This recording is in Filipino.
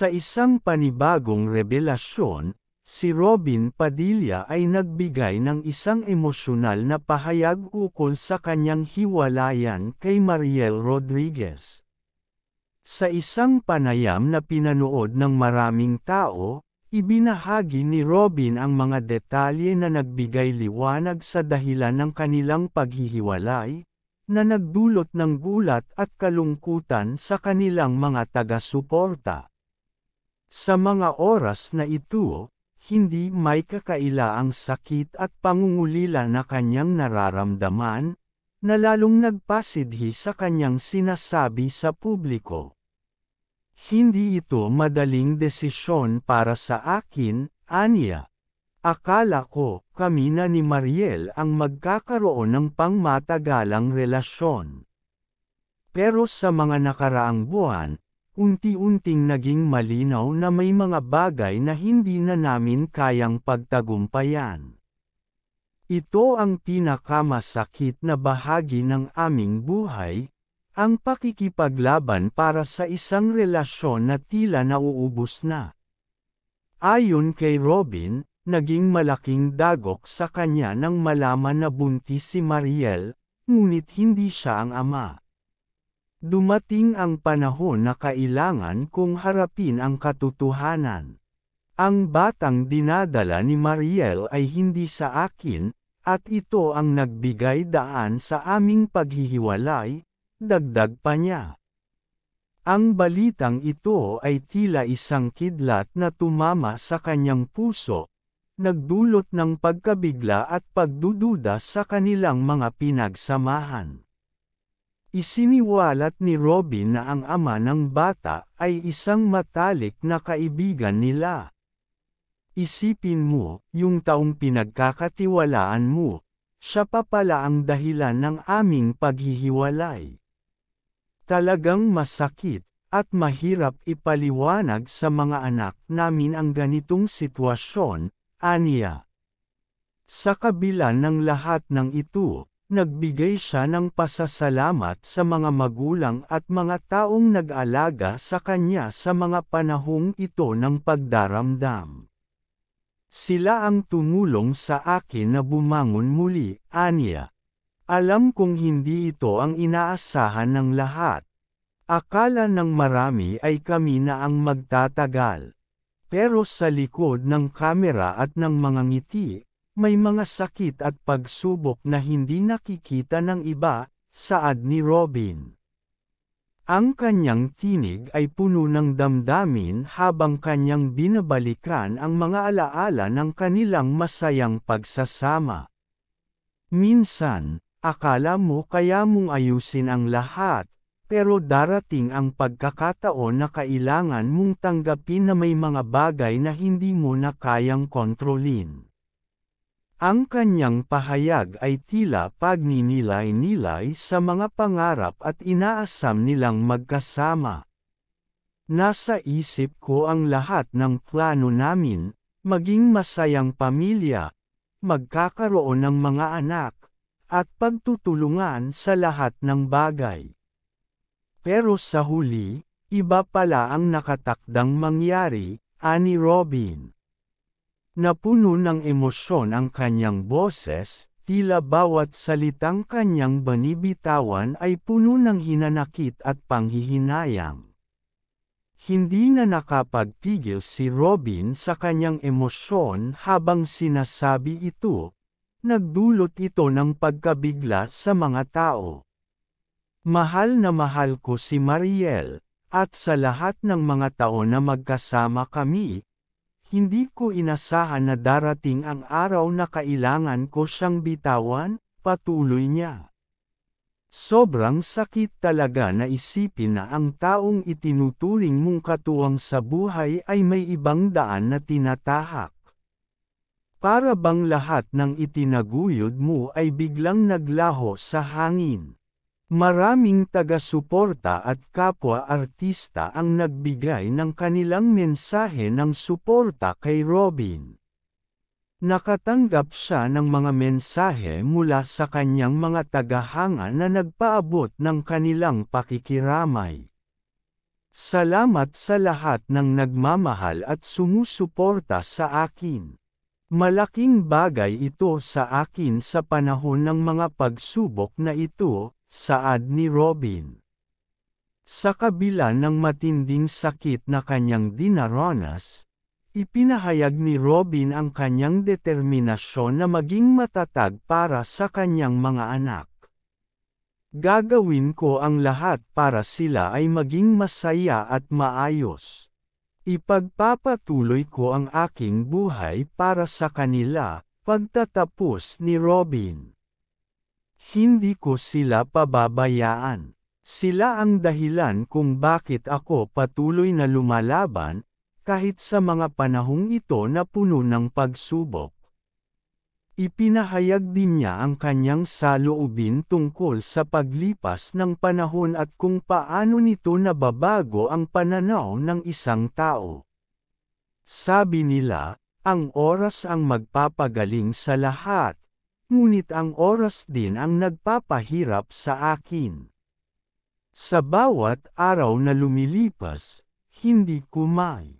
Sa isang panibagong revelasyon, si Robin Padilla ay nagbigay ng isang emosyonal na pahayag ukol sa kanyang hiwalayan kay Mariel Rodriguez. Sa isang panayam na pinanood ng maraming tao, ibinahagi ni Robin ang mga detalye na nagbigay liwanag sa dahilan ng kanilang paghihiwalay, na nagdulot ng gulat at kalungkutan sa kanilang mga taga-suporta. Sa mga oras na ito, hindi may kakaila ang sakit at pangungulila na kanyang nararamdaman, na lalong nagpasidhi sa kanyang sinasabi sa publiko. Hindi ito madaling desisyon para sa akin, Anya. Akala ko, kami na ni Mariel ang magkakaroon ng pangmatagalang relasyon. Pero sa mga nakaraang buwan, unti-unting naging malinaw na may mga bagay na hindi na namin kayang pagtagumpayan. Ito ang pinakamasakit na bahagi ng aming buhay, ang pakikipaglaban para sa isang relasyon na tila nauubos na. Ayon kay Robin, naging malaking dagok sa kanya nang malaman na buntis si Mariel, ngunit hindi siya ang ama. Dumating ang panahon na kailangan kong harapin ang katotohanan. Ang batang dinadala ni Mariel ay hindi sa akin, at ito ang nagbigay daan sa aming paghihiwalay, dagdag pa niya. Ang balitang ito ay tila isang kidlat na tumama sa kanyang puso, nagdulot ng pagkabigla at pagdududa sa kanilang mga pinagsamahan. Isiniwalat ni Robin na ang ama ng bata ay isang matalik na kaibigan nila. Isipin mo, yung taong pinagkakatiwalaan mo, siya pa pala ang dahilan ng aming paghihiwalay. Talagang masakit, at mahirap ipaliwanag sa mga anak namin ang ganitong sitwasyon, aniya. Sa kabila ng lahat ng ito, nagbigay siya ng pasasalamat sa mga magulang at mga taong nag-alaga sa kanya sa mga panahong ito ng pagdaramdam. Sila ang tumulong sa akin na bumangon muli, Anya. Alam kong hindi ito ang inaasahan ng lahat. Akala ng marami ay kami na ang magtatagal. Pero sa likod ng kamera at ng mga ngiti, may mga sakit at pagsubok na hindi nakikita ng iba, saad ni Robin. Ang kanyang tinig ay puno ng damdamin habang kanyang binabalikan ang mga alaala ng kanilang masayang pagsasama. Minsan, akala mo kaya mong ayusin ang lahat, pero darating ang pagkakataon na kailangan mong tanggapin na may mga bagay na hindi mo na kayang kontrolin. Ang kanyang pahayag ay tila pagninilay-nilay sa mga pangarap at inaasam nilang magkasama. Nasa isip ko ang lahat ng plano namin, maging masayang pamilya, magkakaroon ng mga anak, at pagtutulungan sa lahat ng bagay. Pero sa huli, iba pala ang nakatakdang mangyari, ani Robin. Napuno ng emosyon ang kanyang boses, tila bawat salitang kanyang banibitawan ay puno ng hinanakit at panghihinayang. Hindi na nakapagtigil si Robin sa kanyang emosyon habang sinasabi ito, nagdulot ito ng pagkabigla sa mga tao. Mahal na mahal ko si Mariel, at sa lahat ng mga taon na magkasama kami, hindi ko inasahan na darating ang araw na kailangan ko siyang bitawan, patuloy niya. Sobrang sakit talaga na isipin na ang taong itinuturing mong katuwang sa buhay ay may ibang daan na tinatahak. Para bang lahat ng itinaguyod mo ay biglang naglaho sa hangin. Maraming taga-suporta at kapwa-artista ang nagbigay ng kanilang mensahe ng suporta kay Robin. Nakatanggap siya ng mga mensahe mula sa kanyang mga tagahanga na nagpaabot ng kanilang pakikiramay. Salamat sa lahat ng nagmamahal at sumusuporta sa akin. Malaking bagay ito sa akin sa panahon ng mga pagsubok na ito, saad ni Robin. Sa kabila ng matinding sakit na kanyang dinaranas, ipinahayag ni Robin ang kanyang determinasyon na maging matatag para sa kanyang mga anak. Gagawin ko ang lahat para sila ay maging masaya at maayos. Ipagpapatuloy ko ang aking buhay para sa kanila, pagtatapos ni Robin. Hindi ko sila pababayaan. Sila ang dahilan kung bakit ako patuloy na lumalaban, kahit sa mga panahong ito na puno ng pagsubok. Ipinahayag din niya ang kanyang saloobin tungkol sa paglipas ng panahon at kung paano nito nababago ang pananaw ng isang tao. Sabi nila, ang oras ang magpapagaling sa lahat, ngunit ang oras din ang nagpapahirap sa akin. Sa bawat araw na lumilipas, hindi kumay.